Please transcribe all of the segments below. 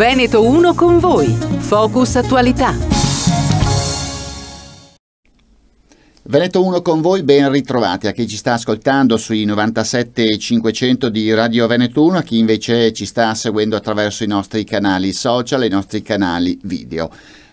Veneto 1 con voi. Focus attualità. Veneto 1 con voi, ben ritrovati a chi ci sta ascoltando sui 97.500 di Radio Veneto 1, a chi invece ci sta seguendo attraverso i nostri canali social e i nostri canali video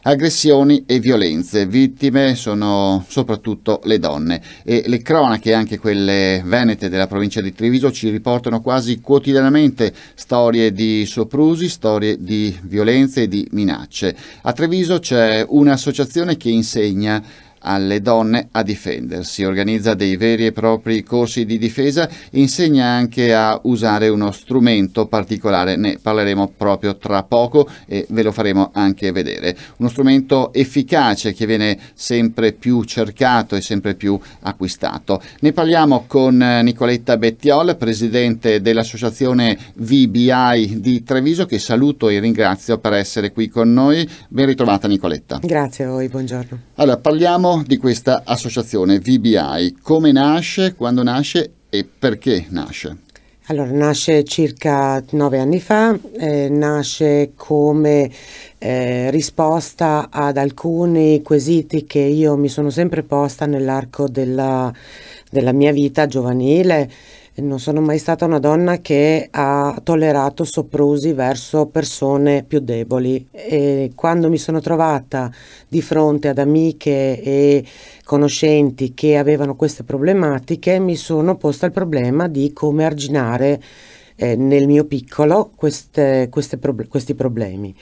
aggressioni e violenze. Vittime sono soprattutto le donne e le cronache, anche quelle venete della provincia di Treviso, ci riportano quasi quotidianamente storie di soprusi, storie di violenze e di minacce. A Treviso c'è un'associazione che insegna alle donne a difendersi, organizza dei veri e propri corsi di difesa, insegna anche a usare uno strumento particolare, ne parleremo proprio tra poco e ve lo faremo anche vedere. Uno strumento efficace che viene sempre più cercato e sempre più acquistato. Ne parliamo con eh, Nicoletta Bettiol, presidente dell'associazione VBI di Treviso, che saluto e ringrazio per essere qui con noi. Ben ritrovata Nicoletta. Grazie a voi, buongiorno. Allora, parliamo Parliamo di questa associazione VBI, come nasce, quando nasce e perché nasce? Allora, nasce circa nove anni fa, eh, nasce come eh, risposta ad alcuni quesiti che io mi sono sempre posta nell'arco della, della mia vita giovanile non sono mai stata una donna che ha tollerato soprusi verso persone più deboli e quando mi sono trovata di fronte ad amiche e conoscenti che avevano queste problematiche mi sono posta il problema di come arginare eh, nel mio piccolo queste, queste pro questi problemi.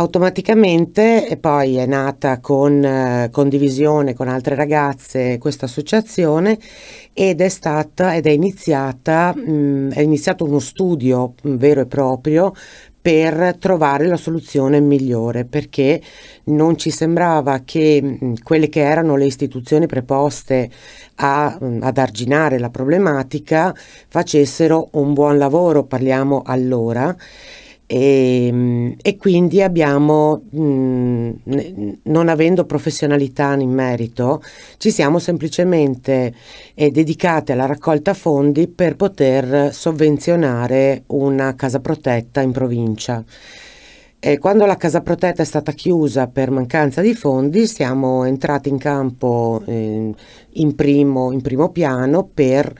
Automaticamente poi è nata con eh, condivisione con altre ragazze questa associazione ed è stata ed è iniziata, mh, mm, è iniziato uno studio mh, mm, vero e proprio per trovare la soluzione migliore perché non ci sembrava che mh, mm, quelle che erano le istituzioni preposte a, ad arginare la problematica facessero un buon lavoro, parliamo allora e, ehm, e, quindi abbiamo, mh, mm, non avendo professionalità in merito, ci siamo semplicemente eh, dedicate alla raccolta fondi per poter sovvenzionare una casa protetta in provincia. E quando la casa protetta è stata chiusa per mancanza di fondi, siamo entrati in campo eh, in, primo, in primo piano per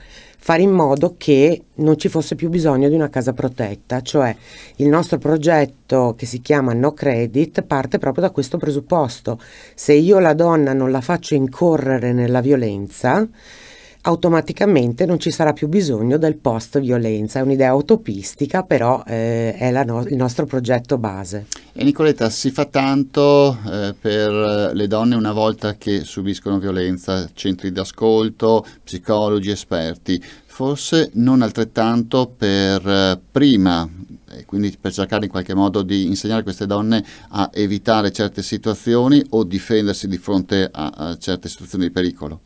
fare in modo che non ci fosse più bisogno di una casa protetta, cioè il nostro progetto che si chiama No Credit parte proprio da questo presupposto. Se io la donna non la faccio incorrere nella violenza, automaticamente non ci sarà più bisogno del post violenza. È un'idea utopistica, però eh, è no il nostro progetto base. E Nicoletta, si fa tanto eh, per le donne una volta che subiscono violenza, centri d'ascolto, psicologi, esperti forse non altrettanto per eh, prima, quindi per cercare in qualche modo di insegnare a queste donne a evitare certe situazioni o difendersi di fronte a, a certe situazioni di pericolo.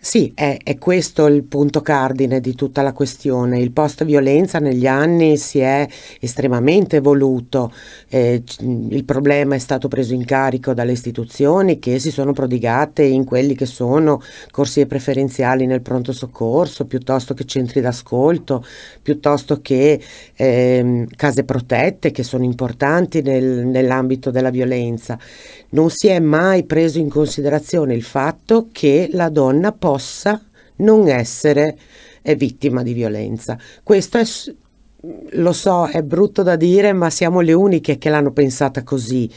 Sì, è, è, questo il punto cardine di tutta la questione. Il post-violenza negli anni si è estremamente evoluto, eh, il problema è stato preso in carico dalle istituzioni che si sono prodigate in quelli che sono corsie preferenziali nel pronto soccorso piuttosto che centri centri d'ascolto, piuttosto che ehm, case protette che sono importanti nel, nell'ambito della violenza. Non si è mai preso in considerazione il fatto che la donna possa non essere eh, vittima di violenza. Questo è lo so, è brutto da dire, ma siamo le uniche che l'hanno pensata così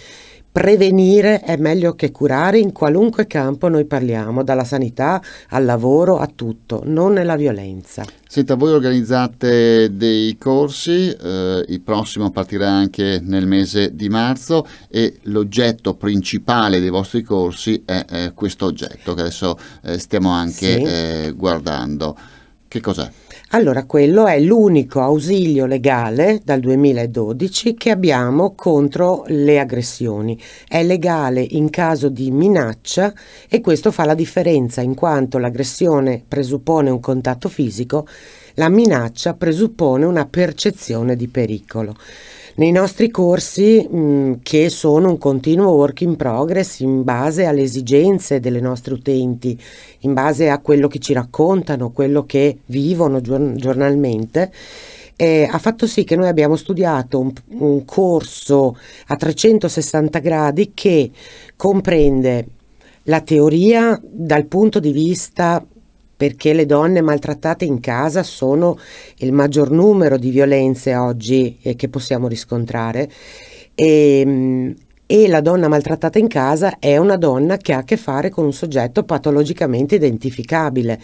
prevenire è meglio che curare in qualunque campo noi parliamo, dalla sanità al lavoro a tutto, non nella violenza. Senta, voi organizzate dei corsi, eh, il prossimo partirà anche nel mese di marzo e l'oggetto principale dei vostri corsi è, è questo oggetto che adesso eh, stiamo anche sì. eh, guardando. Che cos'è? Allora, quello è l'unico ausilio legale dal 2012 che abbiamo contro le aggressioni. È legale in caso di minaccia e questo fa la differenza in quanto l'aggressione presuppone un contatto fisico, la minaccia presuppone una percezione di pericolo nei nostri corsi mm, che sono un continuo work in progress in base alle esigenze delle nostre utenti, in base a quello che ci raccontano, quello che vivono giornalmente. Eh, ha fatto sì che noi abbiamo studiato un, un corso a 360 gradi che comprende la teoria dal punto di vista perché le donne maltrattate in casa sono il maggior numero di violenze oggi eh, che possiamo riscontrare. E, ehm, e la donna maltrattata in casa è una donna che ha a che fare con un soggetto patologicamente identificabile.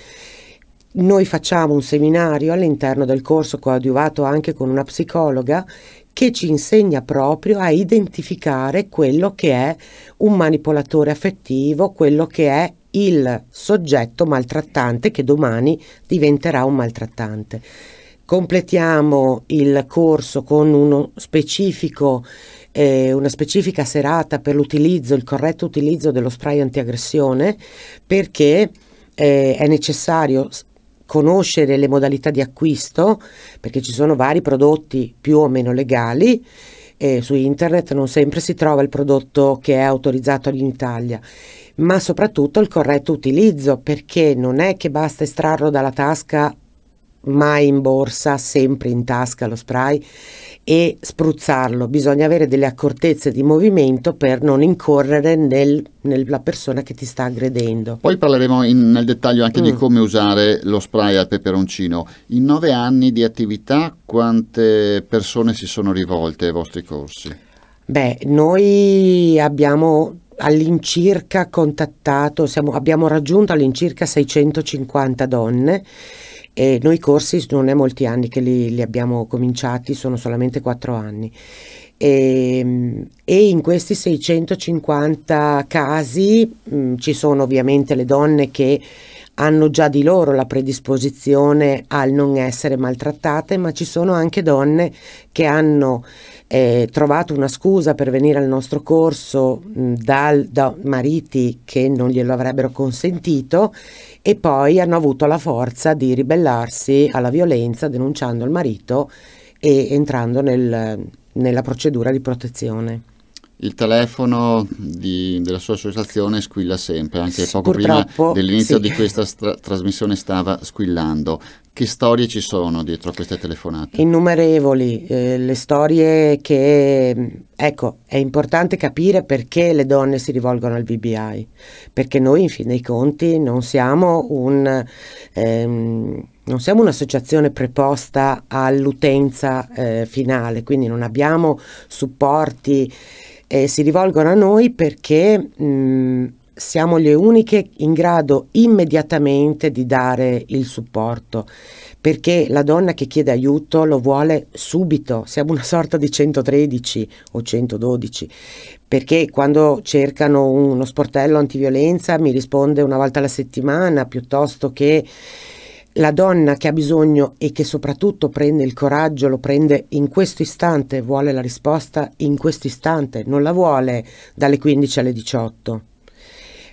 Noi facciamo un seminario all'interno del corso coadiuvato anche con una psicologa che ci insegna proprio a identificare quello che è un manipolatore affettivo, quello che è il soggetto maltrattante che domani diventerà un maltrattante. Completiamo il corso con uno specifico eh, una specifica serata per l'utilizzo, il corretto utilizzo dello spray antiaggressione perché eh, è necessario conoscere le modalità di acquisto perché ci sono vari prodotti più o meno legali eh, su internet non sempre si trova il prodotto che è autorizzato in Italia ma soprattutto il corretto utilizzo, perché non è che basta estrarlo dalla tasca mai in borsa, sempre in tasca lo spray e spruzzarlo. Bisogna avere delle accortezze di movimento per non incorrere nel, nella persona che ti sta aggredendo. Poi parleremo in, nel dettaglio anche mm. di come usare lo spray al peperoncino. In nove anni di attività quante persone si sono rivolte ai vostri corsi? Beh, noi abbiamo all'incirca contattato, siamo, abbiamo raggiunto all'incirca 650 donne e noi corsi non è molti anni che li, li abbiamo cominciati, sono solamente 4 anni. E, ehm, e, in questi 650 casi mh, mm, ci sono ovviamente le donne che hanno già di loro la predisposizione al non essere maltrattate, ma ci sono anche donne che hanno eh, trovato una scusa per venire al nostro corso mh, mm, dal, da mariti che non glielo avrebbero consentito e poi hanno avuto la forza di ribellarsi alla violenza denunciando il marito e entrando nel, nella procedura di protezione il telefono di, della sua associazione squilla sempre, anche poco Purtroppo, prima dell'inizio sì. di questa stra- trasmissione stava squillando. Che storie ci sono dietro a queste telefonate? Innumerevoli, eh, le storie che, ecco, è importante capire perché le donne si rivolgono al BBI, perché noi in fin dei conti non siamo, un, ehm, non siamo un'associazione preposta all'utenza eh, finale, quindi non abbiamo supporti eh, si rivolgono a noi perché mh, mm, siamo le uniche in grado immediatamente di dare il supporto perché la donna che chiede aiuto lo vuole subito, siamo una sorta di 113 o 112, perché quando cercano uno sportello antiviolenza mi risponde una volta alla settimana piuttosto che la donna che ha bisogno e che soprattutto prende il coraggio, lo prende in questo istante, vuole la risposta in questo istante, non la vuole dalle 15 alle 18.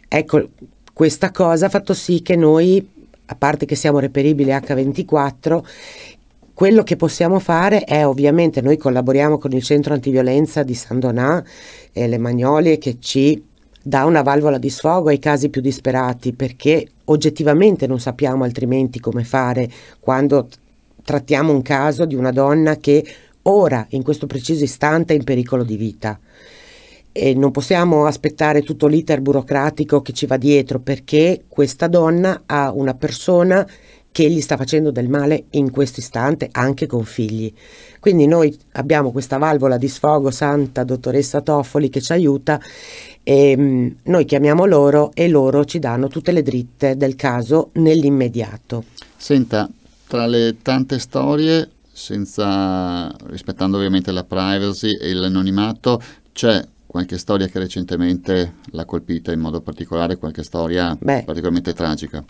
Ecco, questa cosa ha fatto sì che noi, a parte che siamo reperibili H24, quello che possiamo fare è ovviamente, noi collaboriamo con il centro antiviolenza di San Donà e eh, le Magnolie che ci dà una valvola di sfogo ai casi più disperati perché oggettivamente non sappiamo altrimenti come fare quando trattiamo un caso di una donna che ora, in questo preciso istante, è in pericolo di vita. E non possiamo aspettare tutto l'iter burocratico che ci va dietro perché questa donna ha una persona che gli sta facendo del male in questo istante anche con figli. Quindi noi abbiamo questa valvola di sfogo santa dottoressa Toffoli che ci aiuta e, ehm, noi chiamiamo loro e loro ci danno tutte le dritte del caso nell'immediato. Senta, tra le tante storie, senza, rispettando ovviamente la privacy e l'anonimato, c'è qualche storia che recentemente l'ha colpita in modo particolare, qualche storia Beh, particolarmente tragica?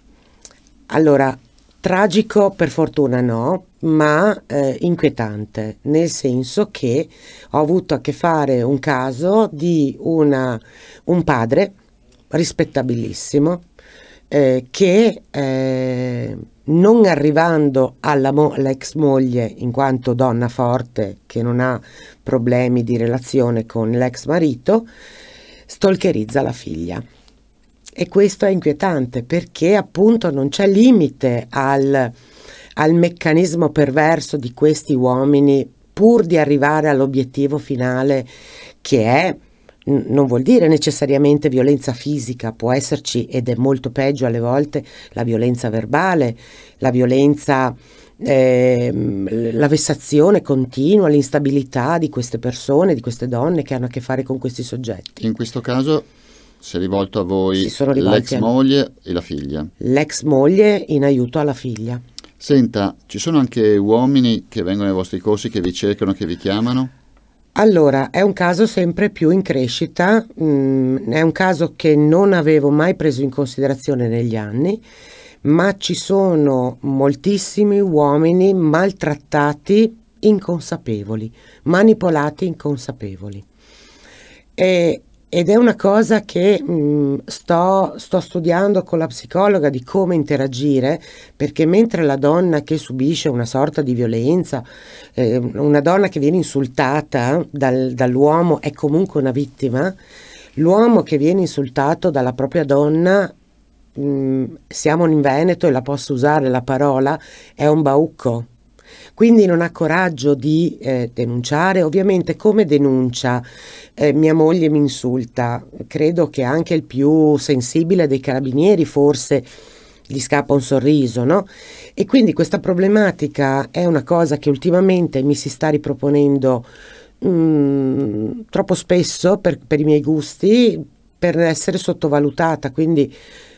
Allora, Tragico per fortuna no, ma eh, inquietante, nel senso che ho avuto a che fare un caso di una, un padre rispettabilissimo eh, che eh, non arrivando all'ex mo moglie in quanto donna forte che non ha problemi di relazione con l'ex marito, stalkerizza la figlia. E questo è inquietante perché appunto non c'è limite al, al meccanismo perverso di questi uomini pur di arrivare all'obiettivo finale che è non vuol dire necessariamente violenza fisica, può esserci ed è molto peggio alle volte la violenza verbale, la violenza, eh, la vessazione continua, l'instabilità di queste persone, di queste donne che hanno a che fare con questi soggetti. In questo caso si è rivolto a voi l'ex moglie e la figlia. L'ex moglie in aiuto alla figlia. Senta, ci sono anche uomini che vengono ai vostri corsi, che vi cercano, che vi chiamano? Allora, è un caso sempre più in crescita, mm, è un caso che non avevo mai preso in considerazione negli anni, ma ci sono moltissimi uomini maltrattati inconsapevoli, manipolati inconsapevoli. E ed è una cosa che mh, mm, sto, sto, studiando con la psicologa di come interagire, perché mentre la donna che subisce una sorta di violenza, eh, una donna che viene insultata dal, dall'uomo è comunque una vittima, l'uomo che viene insultato dalla propria donna, mh, mm, siamo in Veneto e la posso usare la parola, è un baucco quindi non ha coraggio di eh, denunciare. Ovviamente come denuncia? Eh, mia moglie mi insulta, credo che anche il più sensibile dei carabinieri forse gli scappa un sorriso, no? E quindi questa problematica è una cosa che ultimamente mi si sta riproponendo mh, mm, troppo spesso per, per i miei gusti, per essere sottovalutata, quindi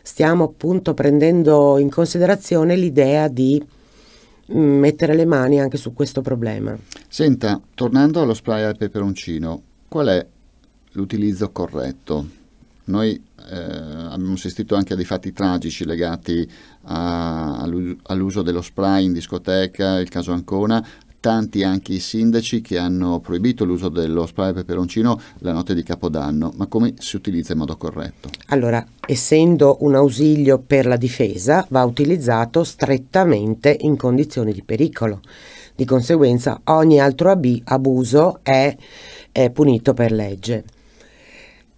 stiamo appunto prendendo in considerazione l'idea di mettere le mani anche su questo problema. Senta, tornando allo spray al peperoncino, qual è l'utilizzo corretto? Noi eh, abbiamo assistito anche a dei fatti tragici legati a, all'uso dello spray in discoteca, il caso Ancona, tanti anche i sindaci che hanno proibito l'uso dello spray peperoncino la notte di Capodanno, ma come si utilizza in modo corretto? Allora, essendo un ausilio per la difesa, va utilizzato strettamente in condizioni di pericolo. Di conseguenza ogni altro ab abuso è, è punito per legge.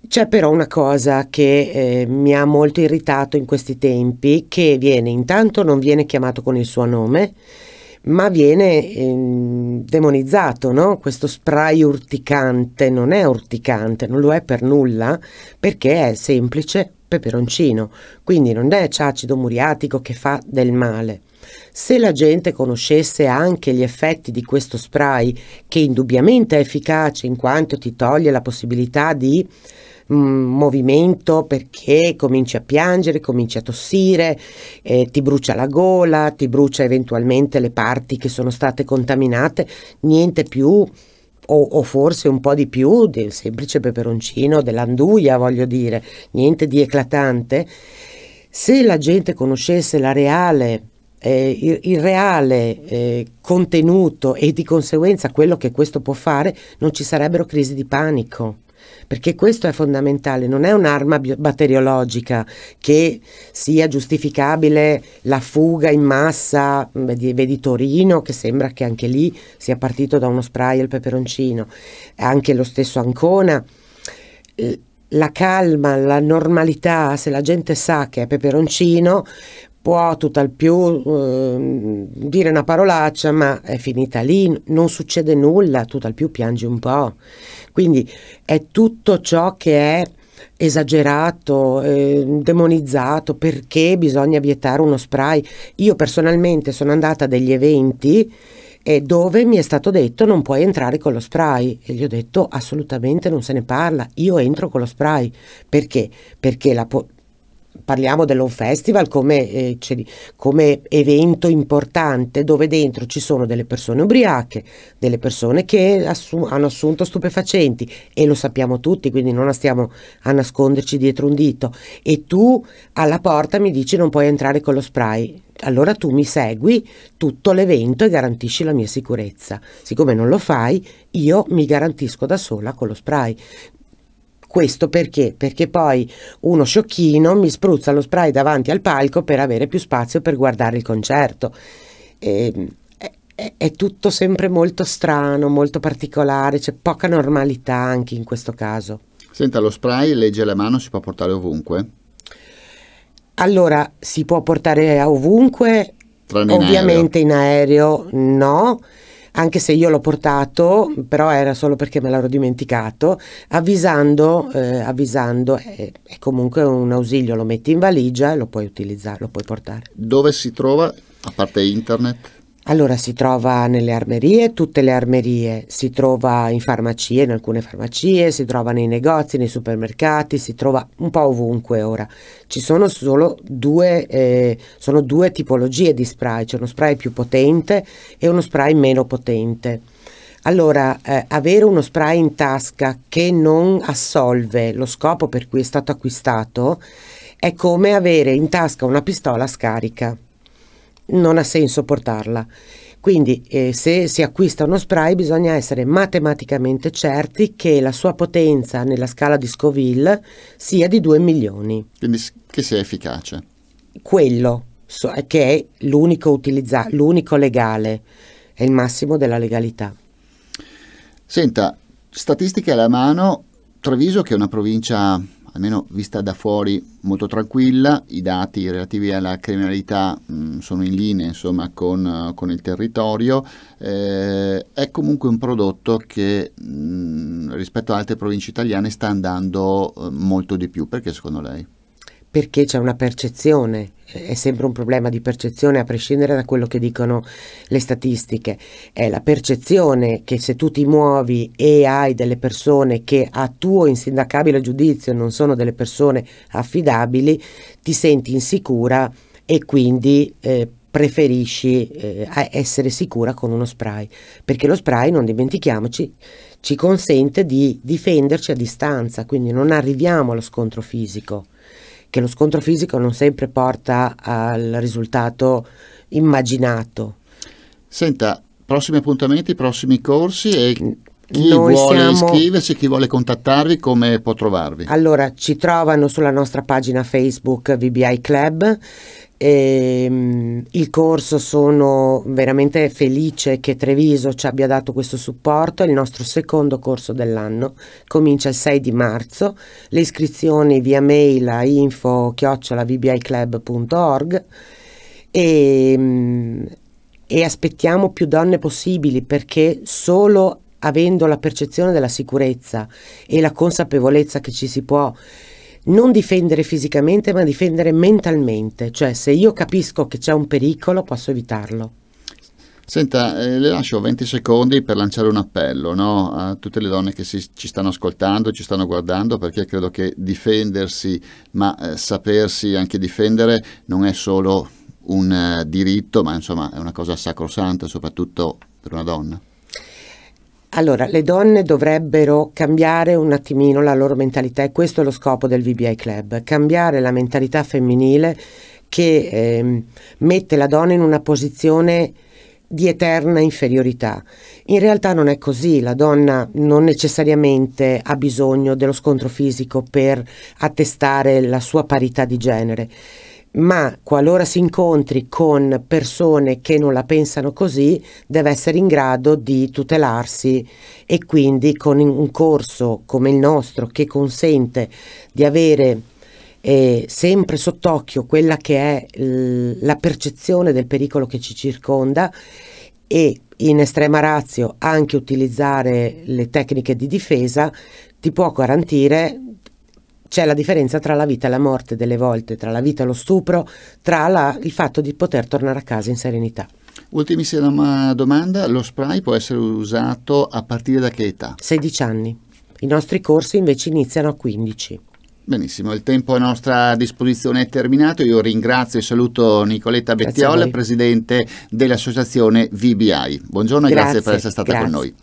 C'è però una cosa che eh, mi ha molto irritato in questi tempi, che viene intanto non viene chiamato con il suo nome, ma viene ehm, demonizzato, no? questo spray urticante non è urticante, non lo è per nulla perché è semplice peperoncino, quindi non è acido muriatico che fa del male. Se la gente conoscesse anche gli effetti di questo spray, che indubbiamente è efficace in quanto ti toglie la possibilità di mh, mm, movimento perché cominci a piangere, cominci a tossire, eh, ti brucia la gola, ti brucia eventualmente le parti che sono state contaminate, niente più o, o, forse un po' di più del semplice peperoncino, dell'anduia, voglio dire, niente di eclatante. Se la gente conoscesse la reale, eh, il, il, reale eh, contenuto e di conseguenza quello che questo può fare, non ci sarebbero crisi di panico perché questo è fondamentale, non è un'arma batteriologica che sia giustificabile la fuga in massa, vedi, vedi Torino che sembra che anche lì sia partito da uno spray al peperoncino, anche lo stesso Ancona la calma, la normalità, se la gente sa che è peperoncino, può tutt'al più eh, dire una parolaccia, ma è finita lì, non succede nulla, tutt'al più piangi un po'. Quindi è tutto ciò che è esagerato, eh, demonizzato, perché bisogna vietare uno spray. Io personalmente sono andata a degli eventi eh, dove mi è stato detto non puoi entrare con lo spray e gli ho detto assolutamente non se ne parla, io entro con lo spray. Perché? Perché la, parliamo dell'On Festival come, eh, cioè, come, evento importante dove dentro ci sono delle persone ubriache, delle persone che assu hanno assunto stupefacenti e lo sappiamo tutti, quindi non stiamo a nasconderci dietro un dito. E tu alla porta mi dici non puoi entrare con lo spray. Allora tu mi segui tutto l'evento e garantisci la mia sicurezza. Siccome non lo fai, io mi garantisco da sola con lo spray. Questo perché? Perché poi uno sciocchino mi spruzza lo spray davanti al palco per avere più spazio per guardare il concerto. E, ehm, è, è tutto sempre molto strano, molto particolare, c'è poca normalità anche in questo caso. Senta, lo spray legge la mano si può portare ovunque? Allora, si può portare ovunque, Tranne ovviamente aereo, in aereo no anche se io l'ho portato, però era solo perché me l'ero dimenticato, avvisando, eh, avvisando è, è, comunque un ausilio, lo metti in valigia e lo puoi utilizzare, lo puoi portare. Dove si trova, a parte internet? Allora si trova nelle armerie, tutte le armerie, si trova in farmacie, in alcune farmacie, si trova nei negozi, nei supermercati, si trova un po' ovunque ora. Ci sono solo due, eh, sono due tipologie di spray, c'è uno spray più potente e uno spray meno potente. Allora, eh, avere uno spray in tasca che non assolve lo scopo per cui è stato acquistato è come avere in tasca una pistola scarica non ha senso portarla. Quindi eh, se si acquista uno spray bisogna essere matematicamente certi che la sua potenza nella scala di Scoville sia di 2 milioni. Quindi che sia efficace. Quello so, eh, che è l'unico, utilizza- l'unico legale, è il massimo della legalità. Senta, statistiche alla mano, Treviso che è una provincia almeno vista da fuori, molto tranquilla, i dati relativi alla criminalità mh, mm, sono in linea insomma, con, eh, con il territorio, eh, è comunque un prodotto che mh, mm, rispetto ad altre province italiane sta andando eh, molto di più, perché secondo lei? Perché c'è una percezione è sempre un problema di percezione a prescindere da quello che dicono le statistiche, è la percezione che se tu ti muovi e hai delle persone che a tuo insindacabile giudizio non sono delle persone affidabili, ti senti insicura e quindi eh, preferisci eh, essere sicura con uno spray, perché lo spray, non dimentichiamoci, ci consente di difenderci a distanza, quindi non arriviamo allo scontro fisico che lo scontro fisico non sempre porta al risultato immaginato. Senta, prossimi appuntamenti, prossimi corsi e mm. Chi Noi vuole siamo... iscriversi, chi vuole contattarvi, come può trovarvi? Allora, ci trovano sulla nostra pagina Facebook VBI Club. E, ehm, il corso sono veramente felice che Treviso ci abbia dato questo supporto. è Il nostro secondo corso dell'anno comincia il 6 di marzo. Le iscrizioni via mail a info-vbiclub.org e, ehm, e aspettiamo più donne possibili perché solo avendo la percezione della sicurezza e la consapevolezza che ci si può non difendere fisicamente ma difendere mentalmente, cioè se io capisco che c'è un pericolo posso evitarlo. Senta, eh, le lascio 20 secondi per lanciare un appello no? a tutte le donne che si, ci stanno ascoltando, ci stanno guardando, perché credo che difendersi, ma eh, sapersi anche difendere, non è solo un eh, diritto, ma insomma è una cosa sacrosanta, soprattutto per una donna. Allora, le donne dovrebbero cambiare un attimino la loro mentalità e questo è lo scopo del VBI Club, cambiare la mentalità femminile che eh, mette la donna in una posizione di eterna inferiorità. In realtà non è così, la donna non necessariamente ha bisogno dello scontro fisico per attestare la sua parità di genere ma qualora si incontri con persone che non la pensano così, deve essere in grado di tutelarsi e quindi con un corso come il nostro che consente di avere eh, sempre sott'occhio quella che è la percezione del pericolo che ci circonda e in estrema razio anche utilizzare le tecniche di difesa ti può garantire c'è la differenza tra la vita e la morte delle volte, tra la vita e lo stupro, tra la, il fatto di poter tornare a casa in serenità. Ultimissima domanda, lo spray può essere usato a partire da che età? 16 anni, i nostri corsi invece iniziano a 15. Benissimo, il tempo a nostra disposizione è terminato. Io ringrazio e saluto Nicoletta Bettiola, presidente dell'associazione VBI. Buongiorno grazie, e grazie per essere stata grazie. con noi.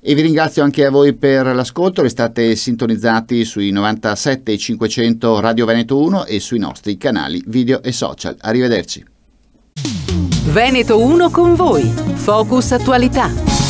E vi ringrazio anche a voi per l'ascolto, restate sintonizzati sui 97 500 Radio Veneto 1 e sui nostri canali video e social. Arrivederci. Veneto 1 con voi. Focus attualità.